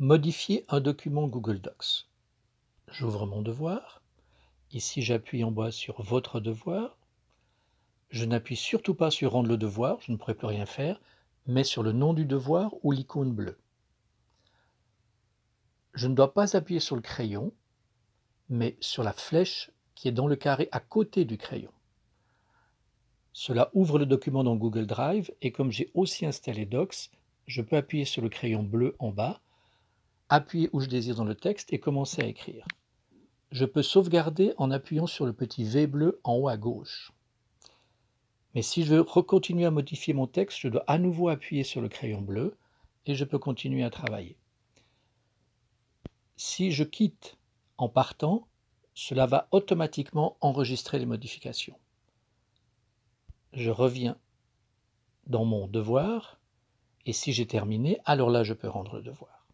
Modifier un document Google Docs. J'ouvre mon devoir. Ici, j'appuie en bas sur Votre devoir. Je n'appuie surtout pas sur Rendre le devoir, je ne pourrais plus rien faire, mais sur le nom du devoir ou l'icône bleue. Je ne dois pas appuyer sur le crayon, mais sur la flèche qui est dans le carré à côté du crayon. Cela ouvre le document dans Google Drive et comme j'ai aussi installé Docs, je peux appuyer sur le crayon bleu en bas appuyer où je désire dans le texte et commencer à écrire. Je peux sauvegarder en appuyant sur le petit V bleu en haut à gauche. Mais si je veux continuer à modifier mon texte, je dois à nouveau appuyer sur le crayon bleu et je peux continuer à travailler. Si je quitte en partant, cela va automatiquement enregistrer les modifications. Je reviens dans mon devoir et si j'ai terminé, alors là je peux rendre le devoir.